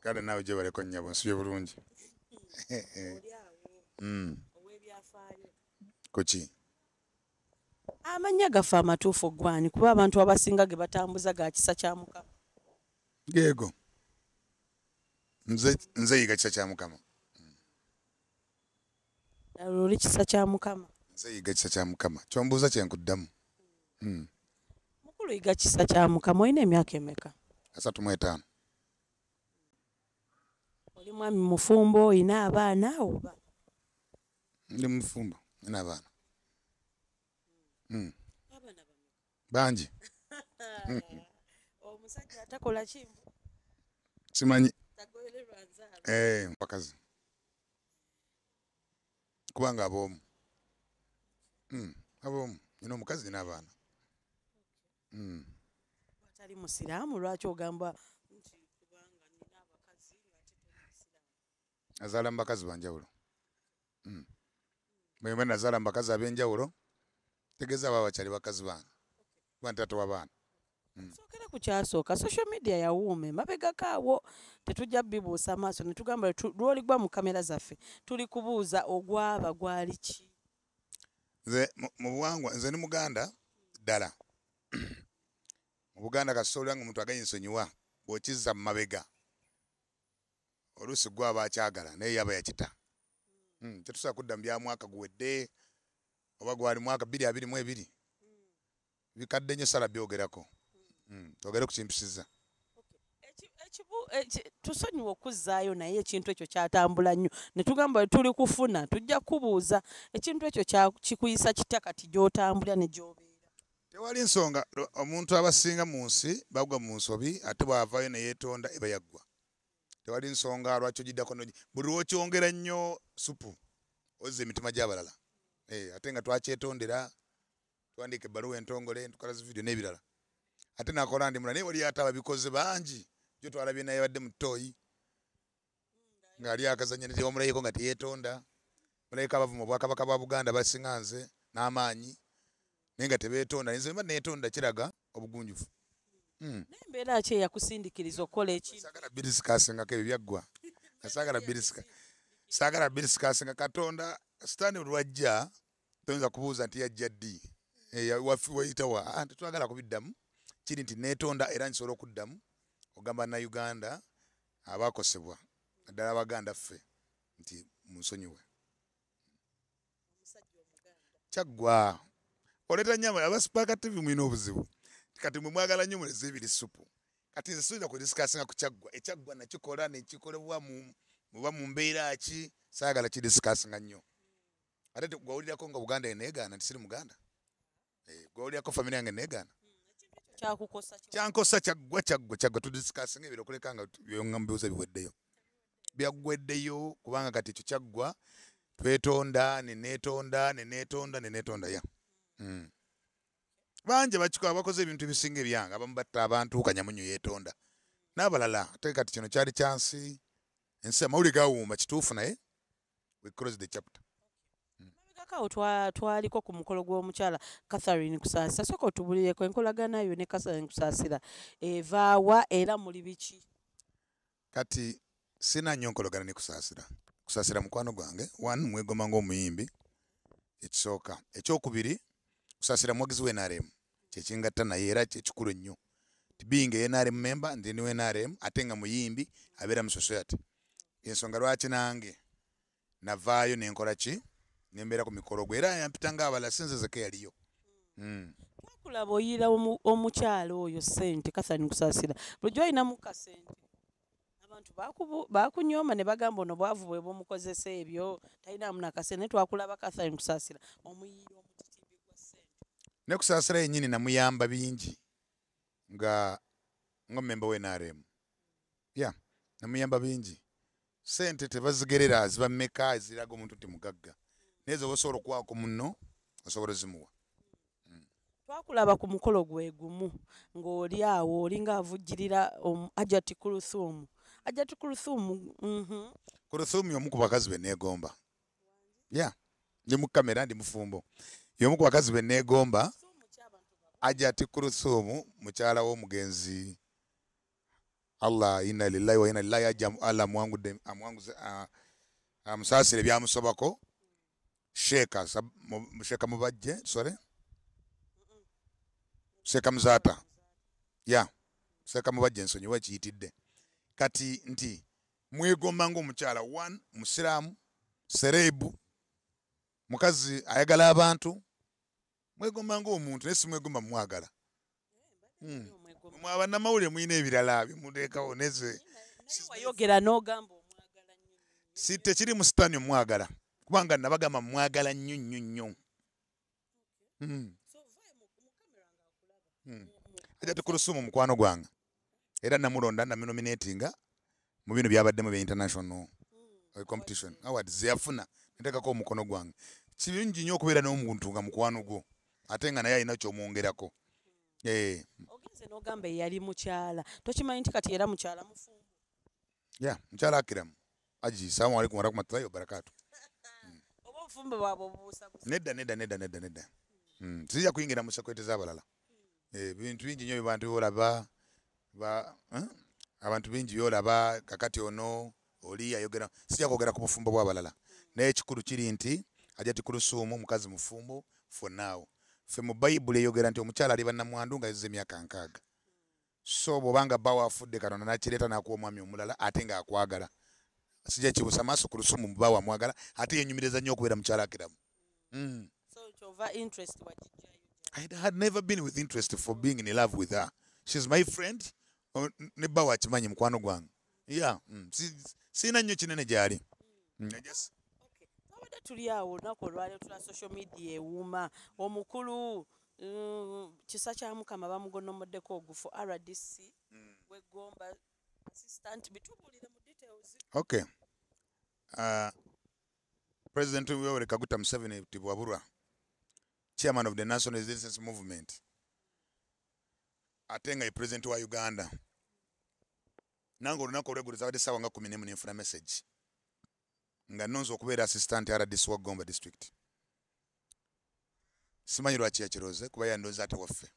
kale nawe gye baleko nyabo nsibye bulungi mm. kuki amanya gaffe amatuufu ogwani kuba abantu abasinga ge batambuza ga kisa kya mukama geego nze yiga kisa kya mukama aloli kisa kya mukama nze yiga kisa kya mukama kyombuuza kyenkuddamu hmm. mukulu yiga kisa kya mukama olina emyaka emeka asatu mu etaano oli mwami mufumbo oyina abaana oba ndi mufumbo ina abaana bangi omusajja atakola kimbu simanyi bakazi eh, kubanga aboomu hmm, aboomu nina omukazi ina abaana hmm. atali musiraamu lwaki ogamba nazaala mubakazi banjawulo mwemwe nazaala mubakazi abenjawulo tegeza aba abakyali bakazi bange bantata wabaana hmm. sokera ku kyasooka social media yawuume mabegako awo tetujja bibuusa maaso netugamba lwoligwa mu kamera zaffe tuli kubuuza ogwaba gwali ki nze mubuwangwa nze ni muganda ddala mu buganda kasitoolwange omuntu agayinsonyiwa bwokizza mu mabega oluusi gwe aba akyagala naye yaba yakita hmm, tetusobola kudda mu byamwaka guwedde oba gwali mwaka bbiri abiri mu ebiri bikadde nyo sala byogerako hmm, togere kukimpisiza tusonyiwa okuzaayo naye ekintu ekyo kyatambula nnyo netugamba tuli kufuna tujja kubuuza ekintu ekyo kikuyisa kitya kati gyotambula negyobeera tewali nsonga omuntu abasinga mu nsi bagwa mu nsobi ate bwavaayo neyeetonda ebayaggwa tewali nsonga lwaki ogiddako noogi buli lwokyongera nnyo supu ozza emitima gyabalala eh, ate nga twakyetondera twandika ebbaluwa entongole tukola zividiyo n'ebirala ate nakola ndi mula naye wali ata ababikozi bangi jo twalabye naye badde mu ttooyi ngaali akazanyaniza wamulayiko nga teyetonda mulayiko abavuma obwakabaka bwa buganda basinga nze n'amaanyi naye nga tebetonda nzeba netonda kiraga obugunjufu Hmm. nembeera ki eyakusindikiriza okukola ekibiriskasengakoebyaggwa nasagala birisika sagala birisikasinga katonda sitani lwajja toyinza kubuuza nti yajja ddi eh, waitawa ah, tetwagala kubiddamu kiri nti netonda era nsobola okuddamu ogamba nauganda abakosebwa naddala abaganda ffe nti munsonyiwe kyaggwa oleeta nyama abasipaka tv mwina obuzibu kati mwemwagala nnyo mulezi ebiri supu kati nze sulina kudisikasinga ku kyaggwa ekyaggwa nakikola nekikolebwa muba mu mbeera ki saagala kidisikasinga nnyo ate gwawulirako nga buganda eneegaana tisiri muganda eh, gwawulirako famiry yange neegaana kyankosa kyaggwa kyaggwa kyaggwa tudisikasinga ebiri okuleka nga yongambuuza biweddeyo byagweddeyo kubanga kati ekyo kyaggwa twetonda nenetonda nenetonda nenetonda ya yeah. mm. bangi bakikola bakoze ebintu ebisinga ebyange abamu batta abantu kanya munyu yeetonda n'abalala ate kati kino kyali kyansi ensi amawuli gawuuma kituufu naye wecrose the chapter hmm. twaliko ku mukolo gw'omukyala catharine kusaasira soka otubulireko enkolagana yo ne catharine kusaasira evaawa era muli biki kati sina nnyo nkologana ne kusaasira kusaasira mukwano gwange one mwegoma ngaomuyimbi ekisooka ekyokubiri kusaasira muwagizi wenaremu kyekyengatta naye era kyekikulu nnyo tibinga ye nrm memba nze ni nrm ate nga muyimbi abeera mu society ensonga lwaki nange navaayo nenkola ki nembeera ku mikolo gwe era yampitanga abala sinzezeko yaliyo hmm. kulaba oyiira omukyalo oyo sente kasani kusasira bulijjo olinamu kasente abantu bakunyoma ne bagamba ono bwavu bwe bwomukozesa ebyo talinamu nakasente twakulaba kasani kusasira omuyiira omuti ne kusaasira yennyini namuyamba bingi nga nga mumemba we nrm ya namuyamba bingi sente tebazigerera ziba mmeka eziraga omuntu nti mugagga naye zobasobola okuwaako munno osobola zimuwa mm. twakulaba ku mukolo gwe gumu ng'oli awo olinga avujjirira ajati kurusuumu ajati kurusuumu mhm. kurusuumu yomu ku bakazi be neegomba ya ndi mukamera ndi mufumbo y'omu bene gomba aja tikuru ajati mchala mukyala w'omugenzi allah inna lillahi wa inna lillahi ajja allah amuwangudde amuwanguze amusaasire byamusobako sheeka sheka mubajje sore sheka mzata ya sheeka mubajje ensonyiwa ekiyitidde kati nti mwegomba mchala one musiramu serebu mukazi ayagala abantu mwegomba ngaomuntu naye simwegomba mumwagala eh, hmm. mwaba namawulire mulina ebirala byemuteekawo tekiri mu sitaani omwagala kubanga nabagamba mumwagala nnyo nnyo nnyo hmm. hmm. ajja tukulusuma omukwano gwange era namulonda naminominatinga mu bino byabaddemu bya international competition awards yafuna nateekako omukono gwange kirungi nnyo okubeera n'omuntu nga mukwano gwo ate nga naye alina kyomwongerako eh. mukyala akiramu assalamu aleikum warahmatullahi wabarakatu nedda nedda nedda nedda nedda hmm, sija kuyingira mu sekwete zabalala ebintu eh, bingi nyo bantu byolaba eh, abantu bingi byolaba kakati ono oli ayogera sija kwogera ku bufumbo bwabalala naye ekikulu kiri nti ajati kulusuumu mukazi mufumbo fonaawo fe mu bayibuli eyogera nti omukyala ali bannamwandu nga yuzza emyaka nkaaga so bwobanga bawa afudde katonda nakireeta nakuwa omwami omulala ate ng'akwagala sijja kibusa maaso ku lusumu bawa mwagala ate yenyumiriza nnyo okubeera mukyala akiramu mm. I had never been with interest for being in love with her. She's my friend. Oh, ne bawa akimanyi mukwano gwange. Yeah. mm. Sina nnyo kinene gyali. Mm, I just twabadde tuli awo olunaku olwaleo tula social media ewuuma omukulu mm, kisa kya mukama bamugonomoddeko ogufu rdc mm. wegomba assistant bitubuulire mu details okay uh, president yoweri kaguta museveni tibwabulwa chairman of the national resistance movement ate nga ye president wa uganda nange olunaku olwegulizabadde sawa nga kumi nemu nenfuna message nga nonza okubeera assistant rdc wa gomba district simanyi lwaki yakiroze kuba yandoza ate waffe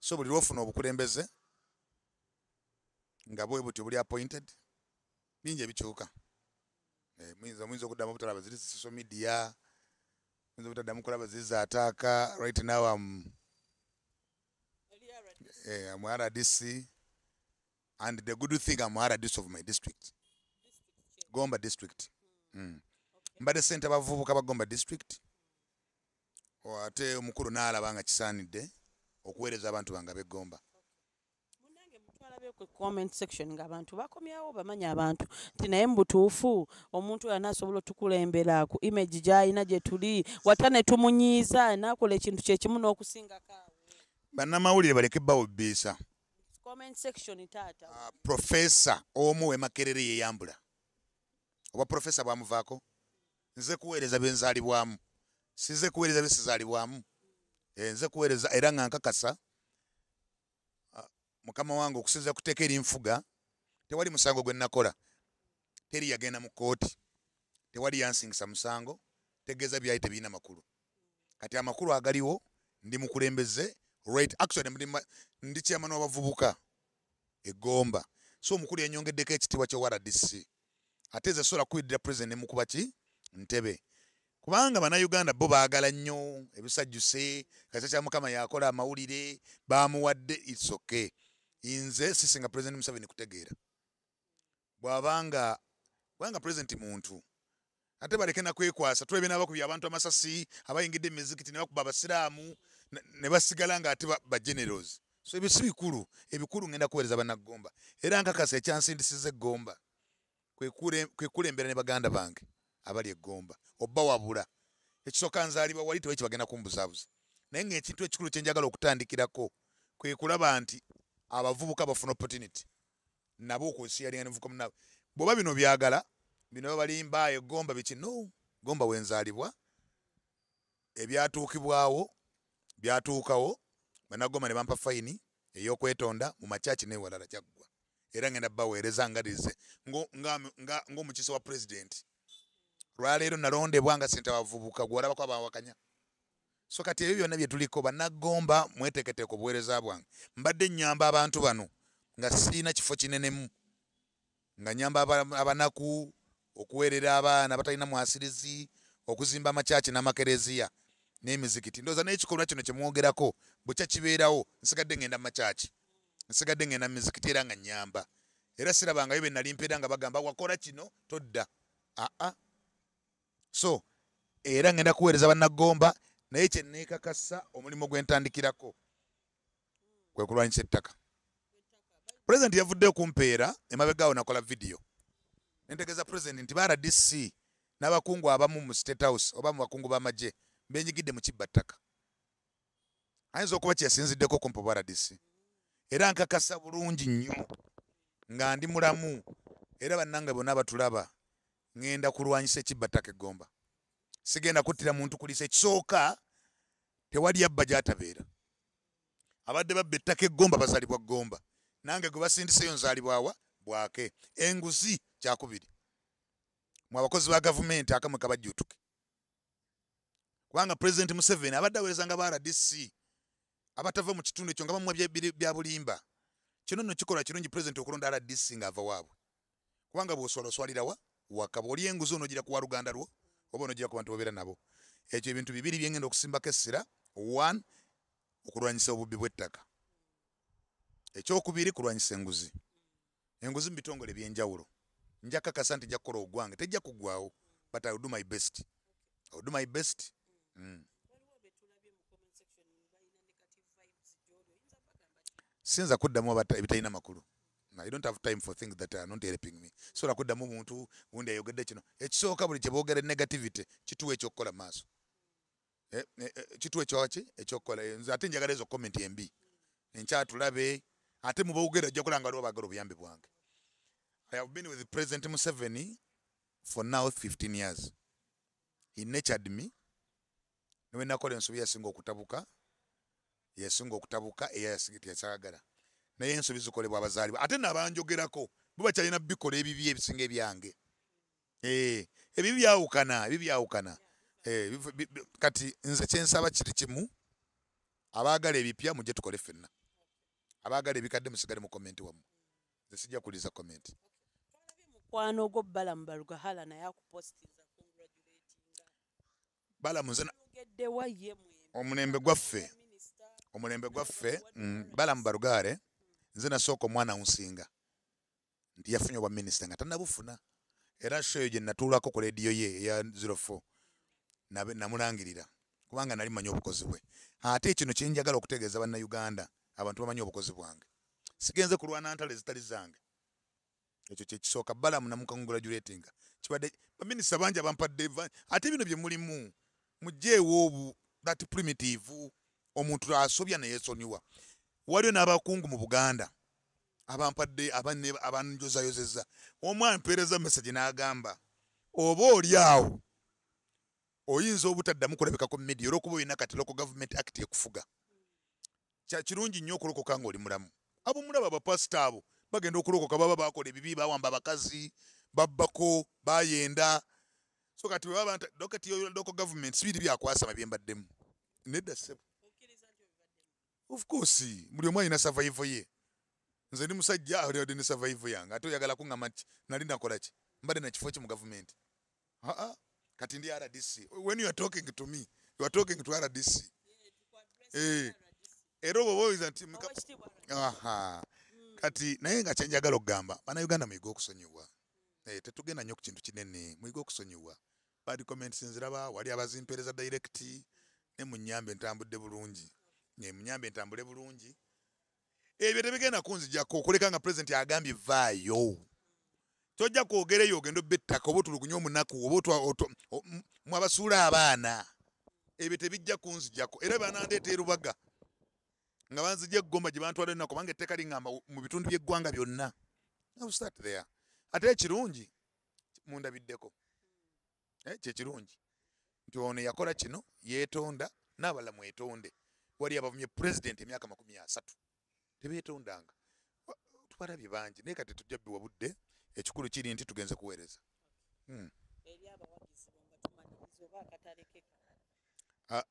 so buli lwofuna obukulembeze nga bwe butyo buli appointed bingi ebikyuka eh, muyinza muyinza okuddamu obutala bazirizi social media muyinza obutaddamu kola bazirizi ataaka right now am am rdc and the good thing am rdc of my district gomba district, district. Mm. mbadde sente abavubuka bagomba district ate omukulu naalaba nga kisaanidde okuweereza abantu bange begomba ngaabantu bakomyawo bamanya abantu nti naye mubutuufu omuntu oyo anaasobola otukulembera ku image gyalina gyetuli wata ne tumunyiiza naakola ekintu kyekimu n'okusingako bannamawulire baleke bawubbiisa ah, profesa omu wemakerere yeyambula oba profesa bwamuvaako nze kuweereza byenzaalibwamu size kuweereza byesizaalibwamu eh, nze kuweereza era nga nkakasa mukama wange okusinzira kuteeka erinfuga tewali musango gwe nakola teri yagenda mu kooti tewali yansingisa musango tegeeza byali tebirina makulu kati amakulu agaliwo ndi mukulembeze right actually ndi kyama n'abavubuka egomba so omukulu yanyongeddeko ekitiibwa ky'owaradc ate ezesobola kuyidira pulezidenti emukuba ki ntebe kubanga bannauganda bo baagala nnyo ebisajjuse kaisa kya mukama yakola amawulire bamuwadde its okay nze sisinga pulezidenti museveni kutegeera bwabanga kubanga pulezidenti muntu ate baleke nakwekwasa tulabye nabakuby abantu amasasi abayingidde emizikiti nebakuba abasiraamu nebasigala ngaate bageneros so ebyo si bikulu ebikulu ngenda kuweereza banagomba era nkakasa ekyansindisiza egomba kwekulembera ne baganda bange abali egomba oba wabula ekisoka nzaalibwa wali tewaki bagenda kumbuzaabuza naye ngaekintu ekikulu kyenjagala okutandikirako kwekulaba nti abavubuka bafuna opportunity nabo okusiyalinganvukamunabo bwoba bino byagala bino babalimbayo egomba biki no gomba wenzaalibwa ebyatuukibwawo byatuukawo banagomba ne bampa fayini eyokwetonda mu makyaki newalala kyaggwa era ngenda baweereza ngalize ngaomukiso wa president lwaleero nalondebwa nga sente bavubuka gwolabako abawakanya so kati ebyo byonna byetuliko banagomba mweteketeeka obuweereza bwange mbadde nyamba abantu bano nga siina kifo kinenemu nga nyamba abanaku okuweerera abaana batalina mwasirizi okuzimba amakyaki n'amakereziya n'emizikiti ndooza n'ekikolwa kino kyemwogerako bukya kibeerawo nsigadde ngenda mu makyaki nsigadde ngenda mizikiti era nga nyamba era sirabangayo be nali mpeera nga bagamba wakola kino todda aa so era ngenda kuweereza bannaggomba naye kyeneekakasa omulimu gwe ntandikirako kwe kulwanyisa ettaka pulezidenti yavudde okumpeera emabegaawo nakola vidiyo nentegeeza pulezidenti nti baradc n'abakungu abamu mu state house oba mu bakungu b'amagye mbenyigidde mu kibba ttaka ayinza okuba kyeyasinziddeko okumpa baradc mm -hmm. era nkakasa bulungi nnyo nga ndi mulamu era bannanga bonna batulaba ŋŋenda kulwanyisa ekibbattaka eggomba sigenda kuttira muntu kulisa ekisooka tewali abba gyatabeera abadde babba ettaka eggomba bazalibwa ggomba nange gwe basindiseyo nzaalibwawa bwake enguzi kyakubiri mw abakozi ba gavumenti akamwe kabajjutuke kubanga pulezidenti museveni abadde aweerezanga ba rdc abatava mu kitundu ekyo nga bamwa bya bulimba kino nno kikolwa kirungi pulezidenti okulonda rdc ng'ava waabwe kubanga bw'oswala oswalira wa waka bwoli enguzi ono ogira ku waluganda lwo oba onogira ku bantu babeera nabo ekyo ebintu bibiri byengenda okusimbako essira one okulwanyisa obubbi bw'ettaka ekyokubiri kulwanyisa enguzi enguzi mu bitongole ebyenjawulo nja kakasa nti jja kukola ogwange tejja kugwawo but i'll do my best i'll do my best mm. sinza kuddamu ebitalina makulu i don't have time for things that are not helping me sola kuddamu omuntu gundi ayogedde kino ekisooka buli kyebogera enegativity kituwa ekyokukola maaso e, e, e, kituwa ekyoki ekyokukola nze ate njagala ezo komenti embi enkyatulabe ate mubaogera ojja kulanga waliwo bagala obuyambi bwange i have been with president museveni for now 15 years he natured me newenakola ensobi yasinga okutabuka yesinga okutabuka eyasagagala naye ensobi zikolebwa abazaaliwa ate nabanjogerako buba kyalina bikola ebibi ebisinga ebyange eh, ebibi byawukana ebi byawukana eh, kati nze kyensaba kiri kimu abaagala ebipya mujje tukole ffenna abaagala ebikadde musigale mu kommenti wamu nze sijja kuliza kommenti balamu omulembe gwaffe omulembe gwaffe mm, bala mu barugaale nze nasooka omwana nsinga nti yafunye obwa minisita nga tanabufuna era shoyo gye natuulako ku lediyo ye eya 04 namulangirira kubanga nali manyi obukozi bwe ate kino kyenjagala okutegeeza bannauganda abantu bamanyi obukozi bwange sigenze kulwana ntalo ezitali zange ekyo kyekisooka balamu namukangulajulatinga kibadde baminisita bangi abampadde ate bino bye mulimu mujeewo obu that primitive omuntu asobya neyesonyiwa waliyo n'abakungu mu buganda abampadde abanjozayozeza omwana mpeereza mesagi n'agamba oba oli awo oyinza obutaddamu kulabekaku mumidia olwokuba olina kati loko gavumenti acti ekufuga kirungi nnyo okulokoka nga oli mulamu abomulaba abapasita abo bagenda okulokoka baba bakola ebibi bawamba abakazi babbako bayenda so kati bwebabanti dokati doko gavumenti sibiri byakwasama byembaddemu nedda sebu of course buli omu alina savaivo ye nze ndi musajja olyode ne savaivo yange ate oyagala kuŋama nti nali nakolaki mbadde nakifo ki mu gavumenti aa kati ndi rdc when you are talking to me you are talking to rdc eh. era oba obaoyiza nti kati naye nga kyenjagala okugamba banauganda muyiga okusonyiwa eh, tetugenda nnyo ku kintu kinene muyiga okusonyiwa bad comments nziraba wali abazimpeereza direct ne munyambe ntambudde bulungi ngemunyambe ntambule bulungi ebyo tebigenda kunzijjako okuleka nga purezidenti agambye vaayo tojja kwogereyo ogenda obba ettaka oba otulugunya omunaku oba mwabasuula abaana ebyo tebijja kunzijjako era banandeeta erubaga nga banzija egomba gye bantwala enaku obanga etteka liŋamba mu bitundu by'eggwanga byonna abusatirea ate ekirungi mundabiddeko eh, kyekirungi nti ono yakola kino yeetonda n'abala mwetonde wali abavumye president emyaka makumi asatu tebeetondanga tubara bibangi naye kati tujja biwa budde ekikulu kiri nti tugenze kuweereza hmm.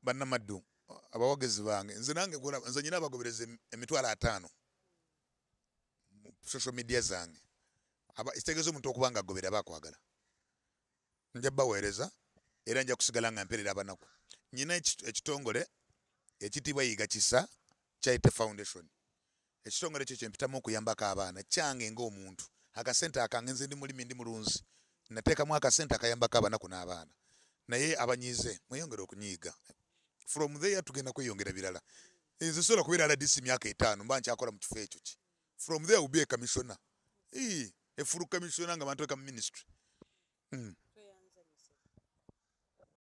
bannamaddu abawagezi bange nze nange nze nyina abagoberezi emitwalo ataano mu social media zange ekitegeeza omuntu okuba nga agobere abaakwagala nja bbaweereza era nja kusigala nga mperera abanaku nyina ekitongole ekitiibwa yiga kisa kyayite foundation ekitongole kyo kyempitamu okuyambako abaana kyange ng'omuntu akasente akange nze ndi mulimi ndi mulunzi nateekamu akasente akayambako abanaku n'abaana naye abanyize mweyongere okunyiiga from there tugenda kweyongera birala nze sobola kubeera ladisi myaka etaano mba nkyakola mu kifo ekyo ki from there ubi ekamisona ee, efuru kamisona nga bantu eka ministry mm.